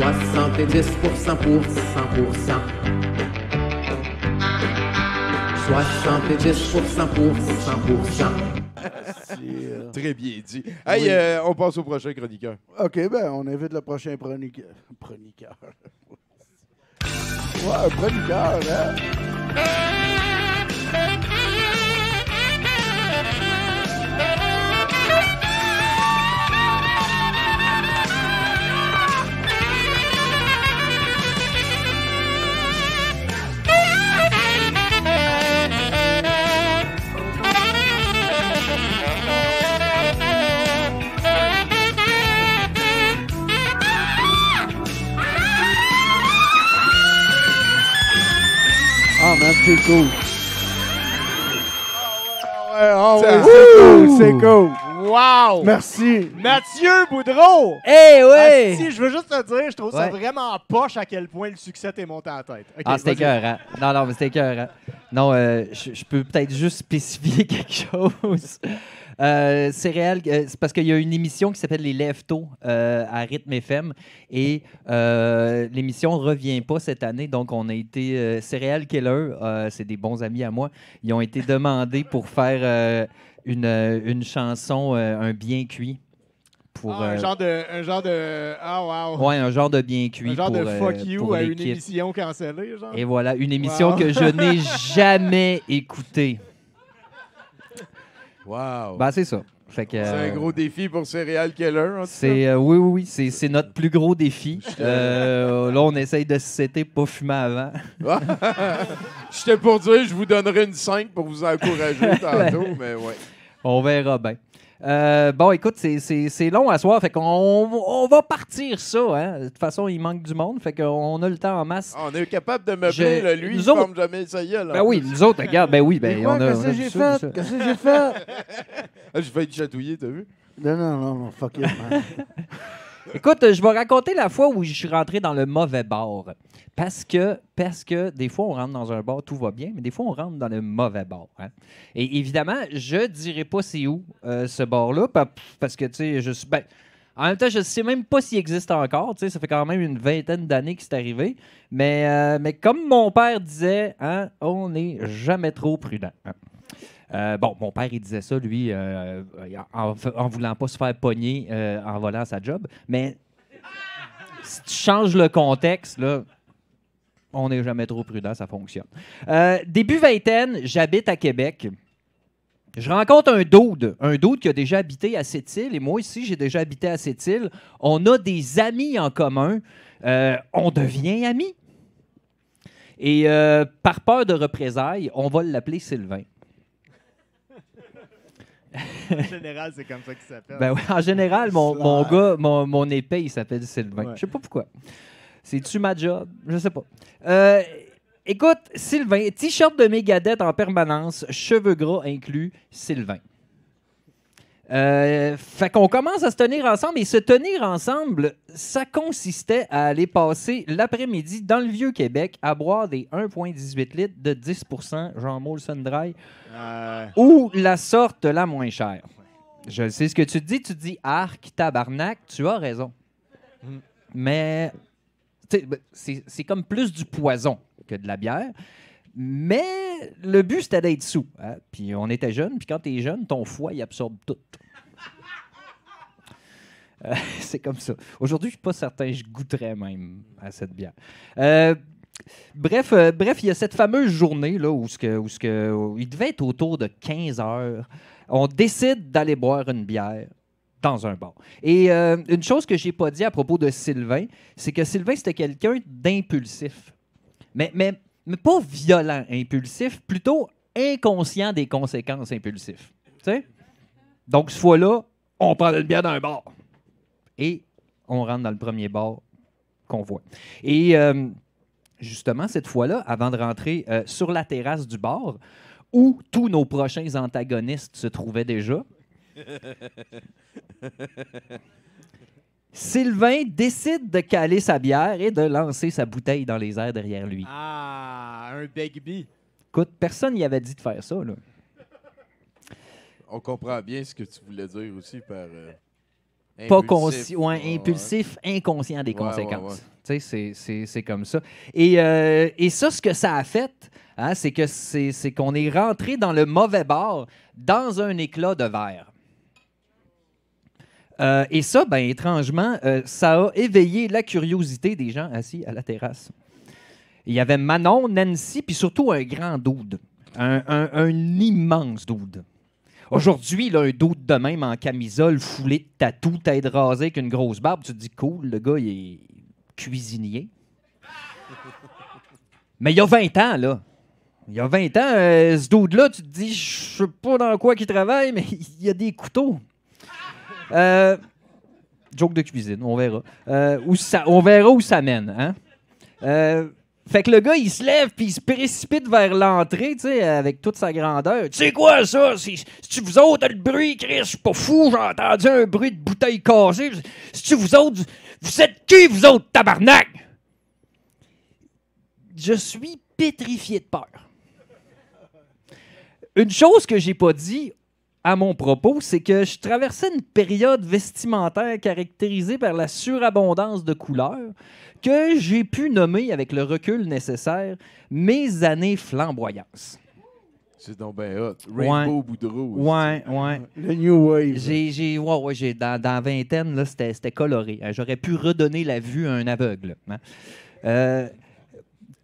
70 pour 100 pour 100 70 pour 100 pour 100 Très bien dit. Hey, euh, on passe au prochain chroniqueur. OK, ben, on invite le prochain chroniqueur. Chroniqueur. ouais, chroniqueur, hein? cool. Ah ah c'est cool, c'est cool. Wow! Merci. Mathieu Boudreau! Eh hey, ouais! Ah, si, je veux juste te dire, je trouve ça vraiment poche à quel point le succès t'est monté en tête. ah, c'était écœurant. Non, non, mais c'était écœurant. Non, euh, je peux peut-être juste spécifier quelque chose. Euh, c'est réel, parce qu'il y a une émission qui s'appelle Les lève euh, à Rythme FM et euh, l'émission revient pas cette année. Donc, on a été. Céréal Keller, c'est des bons amis à moi, ils ont été demandés pour faire une, une, chanson, un bien cuit. Pour, ah, un, genre de, un genre de. Ah, wow. Ouais, un genre de bien cuit. Un genre pour, de fuck you à une émission cancellée, genre. Et voilà, une émission que je n'ai jamais écoutée. Wow! Bah, c'est ça. c'est un euh, gros défi pour Céréal Keller. C'est euh, oui oui c'est, notre plus gros défi. Euh, là on essaye de setter pas fumer avant. J'étais pour dire je vous donnerai une 5 pour vous encourager tantôt mais ouais. On verra bien. Euh, bon, écoute, c'est long à soir, fait qu'on on va partir ça. Hein? De toute façon, il manque du monde, fait qu'on a le temps en masse. Ah, on est capable de meubler, lui, nous il jamais ça y Ben hein. oui, nous autres, regarde, ben oui, ben on a. Qu'est-ce que j'ai fait? Qu'est-ce que j'ai fait? j'ai failli te chatouiller, t'as vu? Non, non, non, non, fuck it, man. Écoute, je vais raconter la fois où je suis rentré dans le mauvais bar. Parce que, parce que des fois, on rentre dans un bar, tout va bien, mais des fois, on rentre dans le mauvais bar. Hein. Et évidemment, je dirai pas c'est où euh, ce bar-là, parce que, tu sais, je suis. Ben, en même temps, je ne sais même pas s'il existe encore. Tu sais, ça fait quand même une vingtaine d'années que c'est arrivé. Mais, euh, mais comme mon père disait, hein, on n'est jamais trop prudent. Hein. Euh, bon, mon père, il disait ça, lui, euh, euh, en, voulant pas se faire pogner en volant sa job. Mais si tu changes le contexte, là, on n'est jamais trop prudent, ça fonctionne. début vingtaine, j'habite à Québec. Je rencontre un dude, un doute qui a déjà habité à cette île, et moi aussi, j'ai déjà habité à cette île. On a des amis en commun. on devient amis. Et par peur de représailles, on va l'appeler Sylvain en général, c'est comme ça qu'il s'appelle. Ben en général, mon, mon gars, mon, mon, épée, il s'appelle Sylvain. Je Je sais pas pourquoi. C'est-tu ma job? Je sais pas. Euh, écoute, Sylvain, t-shirt de mégadette en permanence, cheveux gras inclus, Sylvain. Euh, fait qu'on commence à se tenir ensemble et se tenir ensemble, ça consistait à aller passer l'après-midi dans le vieux Québec à boire des 1,18 litres de 10 Jean Molson Dry ou la sorte la moins chère. Je sais ce que tu dis, tu dis arc, tabarnak, tu as raison. Hmm. Mais c'est comme plus du poison que de la bière. Mais le but, c'était d'être sous. Hein. Puis on était jeunes, puis quand t'es jeune, ton foie, il absorbe tout. Euh, c'est comme ça. Aujourd'hui, je suis pas certain, je goûterais même à cette bière. Euh, bref, euh, bref, il y a cette fameuse journée là, où, ce que, où, ce que, il devait être autour de 15 heures. On décide d'aller boire une bière dans un bar. Et une chose que j'ai pas dit à propos de Sylvain, c'est que Sylvain, c'était quelqu'un d'impulsif. Mais, mais mais pas violent, impulsif, plutôt inconscient des conséquences impulsives. Donc, ce fois-là, on prend une bière dans un bar. Et on rentre dans le premier bar qu'on voit. Et euh, justement, cette fois-là, avant de rentrer euh, sur la terrasse du bar, où tous nos prochains antagonistes se trouvaient déjà, Sylvain décide de caler sa bière et de lancer sa bouteille dans les airs derrière lui. Ah, un Begbie. Écoute, personne n'y avait dit de faire ça. Là. On comprend bien ce que tu voulais dire aussi par. Euh, pas impulsif, ouais, impulsif inconscient des conséquences. Tu sais, C'est comme ça. Et, euh, et, ça, ce que ça a fait, hein, c'est qu'on est, qu'on est, est rentré dans le mauvais bord, dans un éclat de verre. Euh, et ça, ben, étrangement, euh, ça a éveillé la curiosité des gens assis à la terrasse. Il y avait Manon, Nancy, puis surtout un grand doude. Un, immense doude. Aujourd'hui, là, un doute de même en camisole, foulé de tatou, tête rasée avec une grosse barbe, tu te dis cool, le gars, il est cuisinier. Mais il y a 20 ans, là. Il y a 20 ans, euh, ce dude-là, tu te dis, je sais pas dans quoi qu'il travaille, mais il y a des couteaux. Euh, joke de cuisine, on verra. Euh, où ça, on verra où ça mène. Hein? Euh, fait que le gars, il se lève puis il se précipite vers l'entrée, tu avec toute sa grandeur. Tu sais quoi, ça? Si, tu vous autres, le bruit, Chris, je suis pas fou, j'ai entendu un bruit de bouteille cassée. Si tu vous autres, vous êtes qui, vous autres, tabarnak? Je suis pétrifié de peur. Une chose que j'ai pas dit, à mon propos, c'est que je traversais une période vestimentaire caractérisée par la surabondance de couleurs que j'ai pu nommer avec le recul nécessaire mes années flamboyantes. C'est donc bien hot. Rainbow Boudreau. Ouais, ouais. Le New Wave. J'ai, j'ai, ouais, j'ai, dans, dans la vingtaine, là, c'était, c'était coloré. Euh, j'aurais pu redonner la vue à un aveugle. Hein. Euh,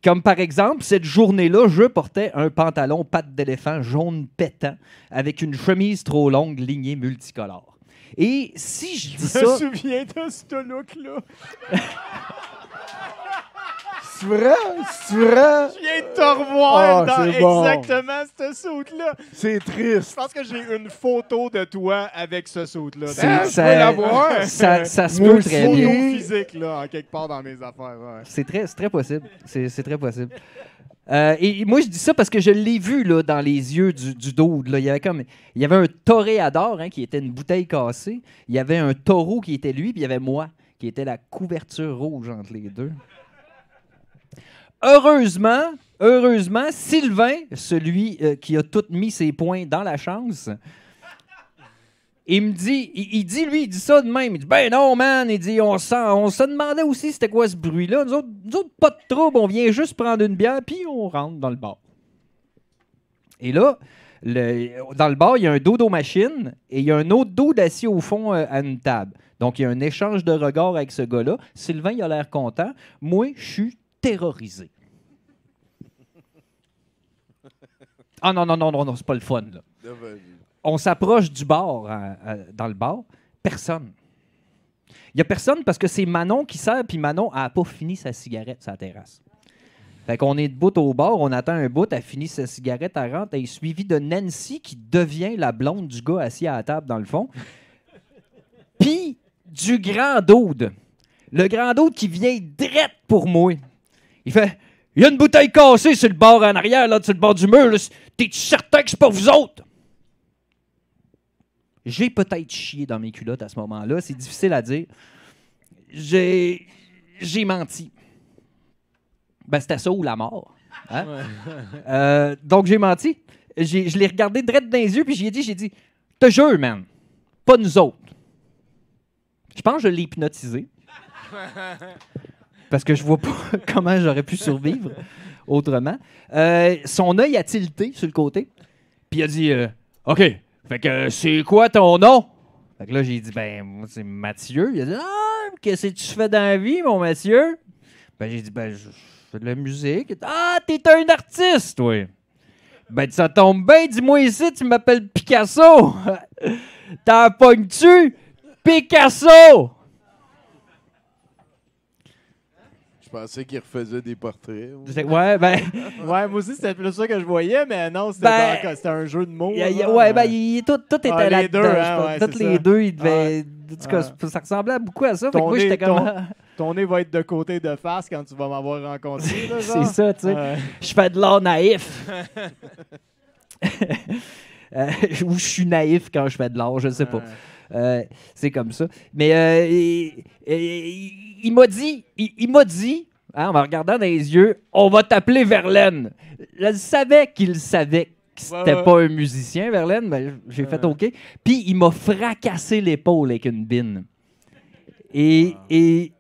comme par exemple, cette journée-là, je portais un pantalon pâte d'éléphant jaune pétant avec une chemise trop longue lignée multicolore. Et si je dis ça... Je me souviens de ce look-là. C'est vrai? C'est vrai? Je viens de te revoir ah, dans exactement ce saut-là. C'est triste. Je pense que j'ai une photo de toi avec ce saut-là. Ben, ça, ça, ça, ça se peut très photo physique, là, quelque part dans mes affaires. C'est très, très possible. C'est très possible. Euh, et moi, je dis ça parce que je l'ai vu là, dans les yeux du, du Il y avait comme, il y avait un toréador hein, qui était une bouteille cassée. Il y avait un taureau qui était lui, puis il y avait moi qui était la couverture rouge entre les deux heureusement, heureusement, Sylvain, celui euh, qui a tout mis ses points dans la chance, il me dit, il, dit, lui, il dit ça de même. Il dit, ben non, man, il dit, on, sent, on se demandait aussi c'était quoi ce bruit-là. Nous autres, pas de trouble, on vient juste prendre une bière, puis on rentre dans le bar. Et là, dans le bar, il y a un dodo machine et il y a un autre dos d'acier au fond euh, à une table. Donc, il y a un échange de regards avec ce gars-là. Sylvain, il a l'air content. Moi, je suis terrorisé. Ah non, non, non, non, non c'est pas le fun. On s'approche du bar, hein, euh, dans le bar. Personne. Il y a personne parce que c'est Manon qui sert, puis Manon a pas fini sa cigarette sa terrasse. Fait qu'on est bout au bord, on attend un bout, elle finit sa cigarette, elle rentre, elle est suivie de Nancy qui devient la blonde du gars assis à la table dans le fond. Puis du grand dude. Le grand dude qui vient drette pour moi. Il fait il y a une bouteille cassée sur le bord en arrière, là, sur le bord du mur. tes certain que c'est pas vous autres? J'ai peut-être chié dans mes culottes à ce moment-là, c'est difficile à dire. J'ai. J'ai menti. Ben, c'était ça ou la mort. Hein? Euh, donc, j'ai menti. je l'ai regardé direct dans les yeux, puis j'ai dit, j'ai dit, te jure, man, pas nous autres. Je pense que je l'ai hypnotisé. parce que je vois pas comment j'aurais pu survivre autrement. Euh, son œil a tilté sur le côté, puis il a dit euh, OK, fait que euh, c'est quoi ton nom Fait que là, j'ai dit Ben, moi, c'est Mathieu. Il a dit Ah, qu'est-ce que tu fais dans la vie, mon Mathieu Ben, j'ai dit Ben, je fais de la musique. Ah, t'es un artiste, oui. Ben, ça tombe bien, dis-moi ici, tu m'appelles Picasso. T'en pognes-tu? Picasso! pensais qu'il refaisait des portraits. Ouais, ben. ouais, moi aussi, c'était plus ça que je voyais, mais non, c'était ben, un jeu de mots. ouais, ben, tout, tout était ah, là-dedans. Hein, Toutes les deux, ils devaient. en tout cas, ça ressemblait beaucoup à ça. Ton moi, j'étais comme. Ah. Ton, nez va être de côté de face quand tu vas m'avoir rencontré. C'est ça, tu sais. Je fais de l'art naïf. Euh, ou je suis naïf quand je fais de l'art, je ne sais pas. Euh, c'est comme ça. Mais euh, il, m'a dit, il, m'a dit, hein, en me regardant dans les yeux, on va t'appeler Verlaine. Je savais qu'il savait que c'était pas un musicien, Verlaine, mais j'ai fait OK. Puis il m'a fracassé l'épaule avec une bine. Et, et,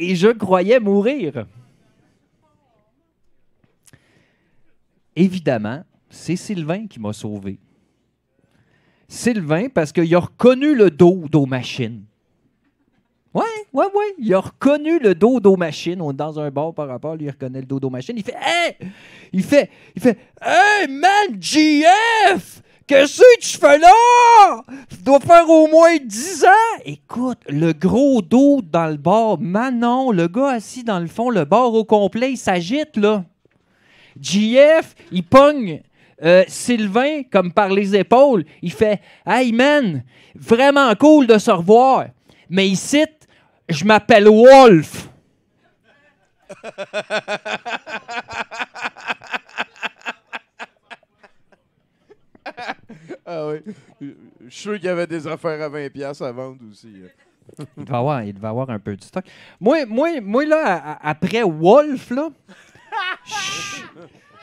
je croyais mourir. Évidemment, c'est Sylvain qui m'a sauvé. Sylvain parce qu'il a reconnu le dos machine. machine. Ouais, ouais, ouais. Il a reconnu le dos dodo machine. On est dans un bar par rapport, lui, il reconnaît le dodo machine. Il fait Hey! Il fait, il fait Hey, man, GF! Qu'est-ce que tu fais là? Tu dois faire au moins 10 ans! Écoute, le gros dos dans le bar, Manon, le gars assis dans le fond, le bar au complet, il s'agite, là. GF, il pogne euh, Sylvain, comme par les épaules, il fait Hey man, vraiment cool de se revoir. Mais il cite « je m'appelle Wolf. ah oui. Je suis sûr qu'il y avait des affaires à 20$ à vendre aussi. Hein. il va avoir, il va avoir un peu de stock. Moi, moi, moi là, après Wolf, là,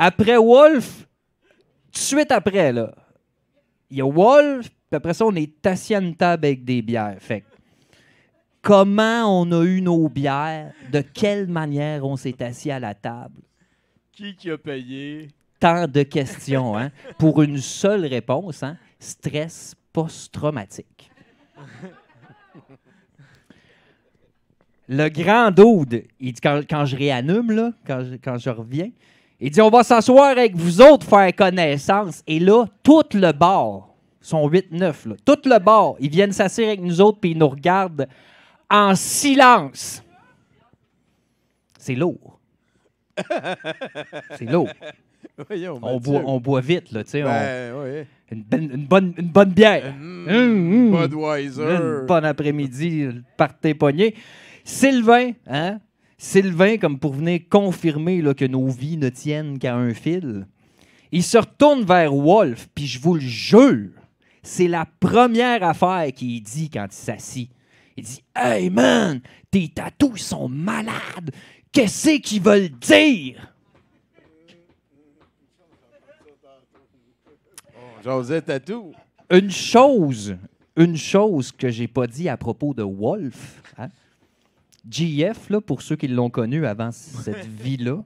Après Wolf, tout de suite après, là, il y a Wolf, puis après ça, on est assis à une table avec des bières. Fait comment on a eu nos bières, de quelle manière on s'est assis à la table. Qui qui a payé? Tant de questions, hein? pour une seule réponse, hein? Stress post-traumatique. Le grand dude, il dit, quand, je réanime, là, quand je reviens, il dit, on va s'asseoir avec vous autres, faire connaissance. Et là, tout le bar, sont 8-9, tout le bord, ils viennent s'asseoir avec nous autres, puis ils nous regardent en silence. C'est lourd. C'est lourd. on, boit, vite, là, tu sais. Ben, ben, une, bonne, une bonne bière. Hum, hum. bon après-midi, par tes poignets. Sylvain, hein, Sylvain, comme pour venir confirmer là, que nos vies ne tiennent qu'à un fil, il se retourne vers Wolf, puis je vous le jure, c'est la première affaire qu'il dit quand il s'assit. Il dit Hey man, tes tatous sont malades. Qu'est-ce qu'ils veulent dire? José Tatou. Une chose, une chose que j'ai pas dit à propos de Wolf, hein, GF, là, pour ceux qui l'ont connu avant cette vie-là,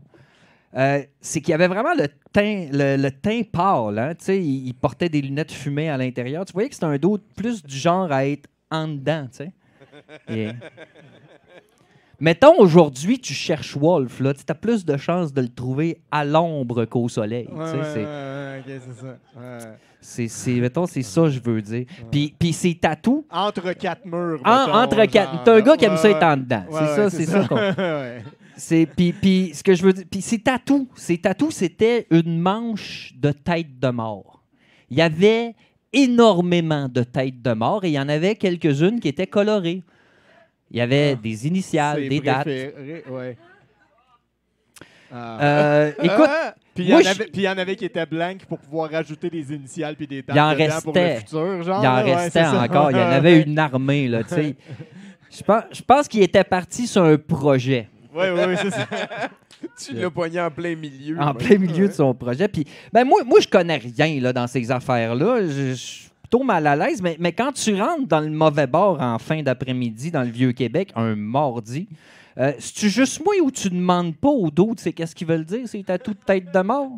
euh, c'est qu'il avait vraiment le teint, le, teint pâle. Hein? Il, il, portait des lunettes fumées à l'intérieur. Tu voyais que c'était un dos plus du genre à être en dedans. Et... Mettons, aujourd'hui, tu cherches Wolf, là, tu as plus de chances de le trouver à l'ombre qu'au soleil. Ouais, c'est... ça. C'est, mettons, c'est ça je veux dire. Puis, puis c'est tatou. Entre quatre murs. En, entre quatre. quatre. T'as un gars qui aime ça être en dedans. c'est ça, c'est ça. ça c'est, puis, puis, ce que je veux dire, puis c'est tatou. C'est tatou, c'était une manche de tête de mort. Il y avait énormément de têtes de mort et il y en avait quelques-unes qui étaient colorées. Il y avait ah. des initiales, des dates. Ouais. Ah. Euh, euh écoute. Puis il y, en avait qui étaient blancs pour pouvoir rajouter des initiales puis des dates pour le futur. Genre, il en restait encore. il y en avait une armée. Là, je pense, je pense qu'il était parti sur un projet. Oui, oui, oui, c'est ça. tu l'as pogné en plein milieu. En plein milieu de son projet. Puis, ben, moi, moi, je connais rien là, dans ces affaires-là. je mal à l'aise, mais, mais, quand tu rentres dans le mauvais bord en fin d'après-midi dans le Vieux-Québec, un mardi, euh, c'est-tu juste moi ou tu demandes pas aux doutes c'est qu'est-ce qu'ils veulent dire, c'est ta toute tête de mort?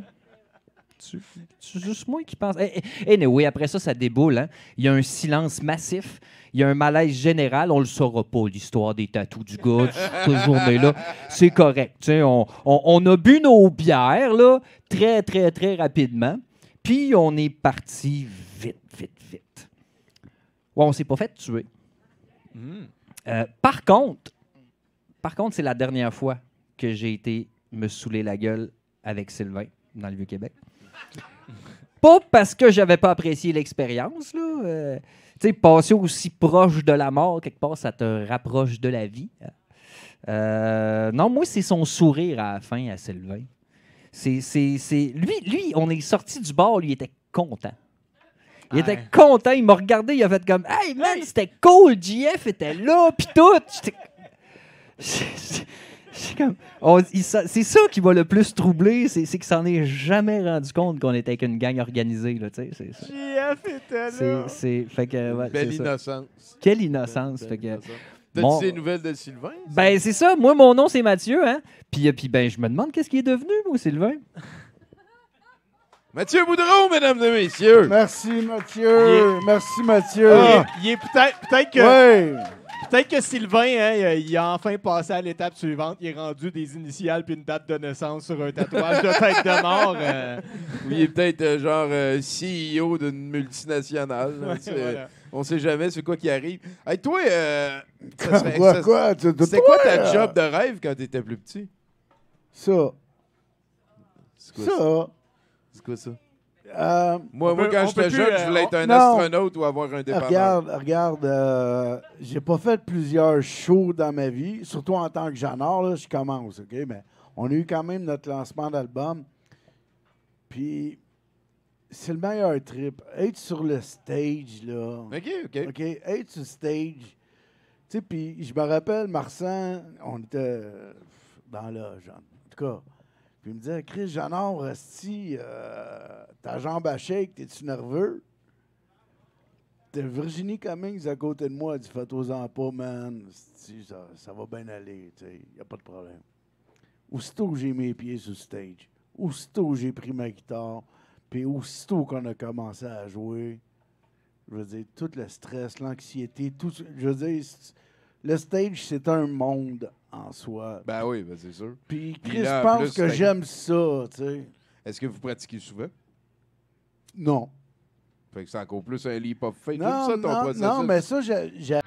C'est juste moi qui pense. Et, mais oui après ça, ça déboule. Hein? Il y a un silence massif. Il y a un malaise général. On le saura pas, l'histoire des tatous du gars, cette journée-là. C'est correct. on, on, on, a bu nos bières là, très, très, très rapidement. Puis on est parti vite, vite. Ouais, on s'est pas fait tuer. Hmm. Euh, par contre, par contre, c'est la dernière fois que j'ai été me saouler la gueule avec Sylvain dans le Vieux-Québec. pas parce que j'avais pas apprécié l'expérience, là. Euh, passer aussi proche de la mort, quelque part, ça te rapproche de la vie. Hein. Euh, non, moi, c'est son sourire à la fin à Sylvain. C'est, lui, lui, on est sorti du bar, lui, était content. Il était content, il m'a regardé, il a fait comme Hey man, c'était cool, JF était là, pis tout. C'est comme. C'est ça qui m'a le plus troublé, c'est qu'il s'en est jamais rendu compte qu'on était avec une gang organisée, là, tu sais. JF était là. C'est. Fait que. innocence. Quelle innocence. fait que. tu des nouvelles de Sylvain? Ben, c'est ça. Moi, mon nom, c'est Mathieu. Hein? Puis, euh, puis ben, je me demande qu'est-ce qui est devenu, moi, Sylvain. Mathieu Boudreau, mesdames et messieurs. Merci, Mathieu. Merci, Mathieu. Il est, ah. peut-être peut que. Peut-être que Sylvain, hein, il a enfin passé à l'étape suivante. Il est rendu des initiales puis une date de naissance sur un tatouage de tête de mort. Euh. il est peut-être euh, genre euh, CEO d'une multinationale. On ne sait jamais c'est quoi qui arrive. Hey, toi, c'est quoi, C'est quoi ta job de rêve quand tu étais plus petit? Ça. Quoi, ça. ça? C'est quoi ça? Euh, moi, quand j'étais jeune, je voulais euh, être un astronaute ou avoir un dépanneur. Regarde, regarde euh, j'ai pas fait plusieurs shows dans ma vie, surtout en tant que genre, je commence, OK? Mais on a eu quand même notre lancement d'album. Puis, c'est le meilleur trip. Être sur le stage, là. OK, OK. OK, être sur le stage. Tu sais, puis je me rappelle, Marsan, on était dans l'âge, en tout cas puis il me disait, Chris Janard, si euh, ta jambe à shake, t'es-tu nerveux? t'as Virginie Cummings à côté de moi, elle dit, fais-toi-en pas, man. Ça, ça, va bien aller, il sais, a pas de problème. Aussitôt que j'ai mes pieds sur stage, aussitôt que j'ai pris ma guitare, puis aussitôt qu'on a commencé à jouer, je veux dire, tout le stress, l'anxiété, tout. Je veux dire, le stage, c'est un monde en soi. Ben oui, ben c'est sûr. Puis Chris là, pense que j'aime ça, tu sais. Est-ce que vous pratiquez souvent? Non. Fait que c'est encore plus un leap of faith. Non, ça, ton non, non, mais ça, j'ai...